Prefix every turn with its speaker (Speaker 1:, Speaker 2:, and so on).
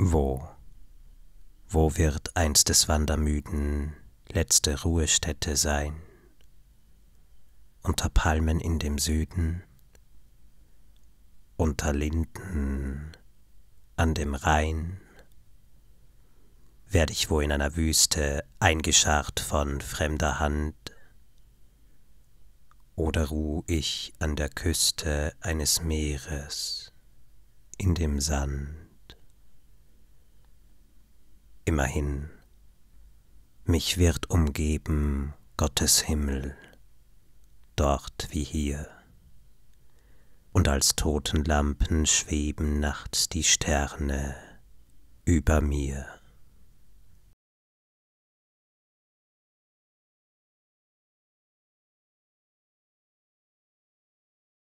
Speaker 1: Wo? Wo wird einst des Wandermüden letzte Ruhestätte sein? Unter Palmen in dem Süden, unter Linden an dem Rhein, werde ich wo in einer Wüste eingescharrt von fremder Hand, oder ruh ich an der Küste eines Meeres in dem Sand? immerhin. Mich wird umgeben Gottes Himmel, dort wie hier. Und als Totenlampen schweben nachts die Sterne über mir.